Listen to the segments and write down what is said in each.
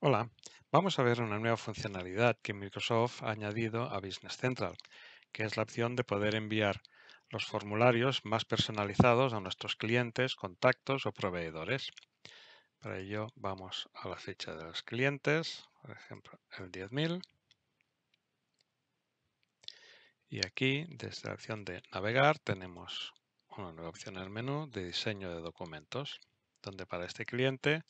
Hola, vamos a ver una nueva funcionalidad que Microsoft ha añadido a Business Central, que es la opción de poder enviar los formularios más personalizados a nuestros clientes, contactos o proveedores. Para ello vamos a la ficha de los clientes, por ejemplo el 10.000. Y aquí, desde la opción de navegar, tenemos una nueva opción en el menú de diseño de documentos, donde para este cliente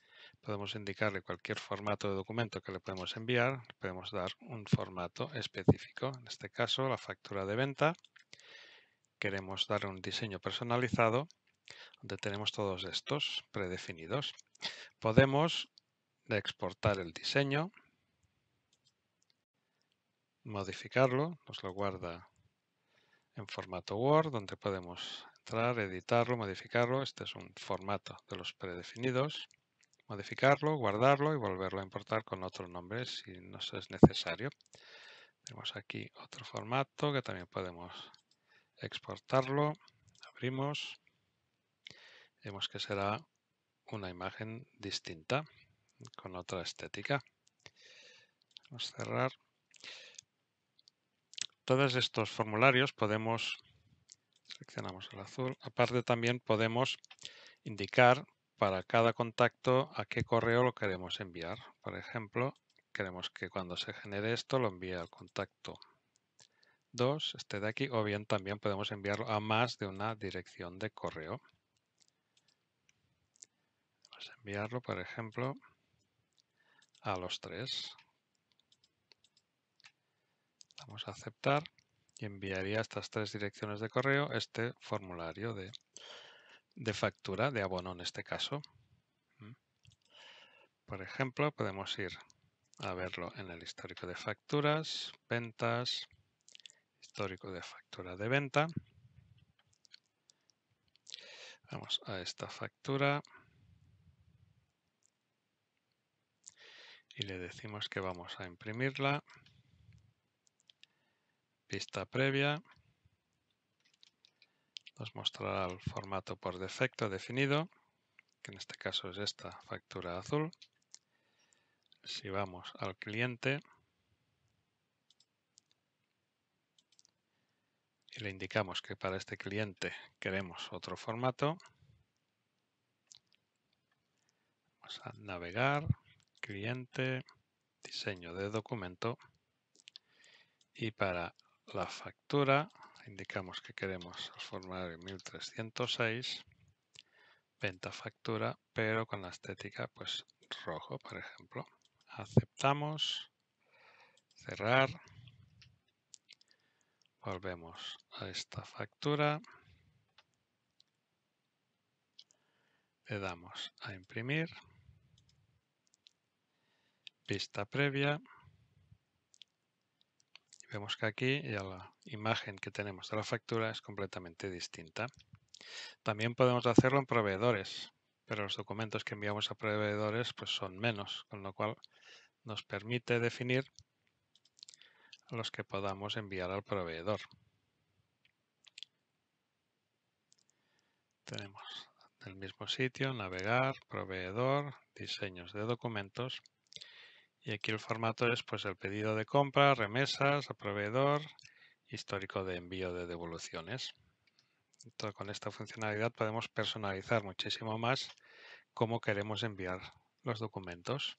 podemos indicarle cualquier formato de documento que le podemos enviar, podemos dar un formato específico, en este caso la factura de venta. Queremos darle un diseño personalizado donde tenemos todos estos predefinidos. Podemos exportar el diseño, modificarlo, nos lo guarda en formato Word, donde podemos entrar, editarlo, modificarlo. Este es un formato de los predefinidos modificarlo, guardarlo y volverlo a importar con otro nombre si no es necesario. Tenemos aquí otro formato que también podemos exportarlo. Abrimos. Vemos que será una imagen distinta con otra estética. Vamos a cerrar. Todos estos formularios podemos, seleccionamos el azul, aparte también podemos indicar para cada contacto a qué correo lo queremos enviar. Por ejemplo, queremos que cuando se genere esto lo envíe al contacto 2, este de aquí, o bien también podemos enviarlo a más de una dirección de correo. Vamos a enviarlo, por ejemplo, a los tres. Vamos a aceptar y enviaría a estas tres direcciones de correo este formulario de de factura, de abono en este caso. Por ejemplo, podemos ir a verlo en el histórico de facturas, ventas, histórico de factura de venta. Vamos a esta factura y le decimos que vamos a imprimirla. Vista previa. Nos mostrará el formato por defecto definido, que en este caso es esta factura azul. Si vamos al cliente y le indicamos que para este cliente queremos otro formato, vamos a navegar, cliente, diseño de documento y para la factura indicamos que queremos el formulario 1306, venta factura, pero con la estética pues rojo, por ejemplo. Aceptamos, cerrar, volvemos a esta factura, le damos a imprimir, vista previa, Vemos que aquí ya la imagen que tenemos de la factura es completamente distinta. También podemos hacerlo en proveedores, pero los documentos que enviamos a proveedores pues son menos, con lo cual nos permite definir los que podamos enviar al proveedor. Tenemos el mismo sitio, navegar, proveedor, diseños de documentos y aquí el formato es pues el pedido de compra, remesas, proveedor, histórico de envío de devoluciones. con esta funcionalidad podemos personalizar muchísimo más cómo queremos enviar los documentos.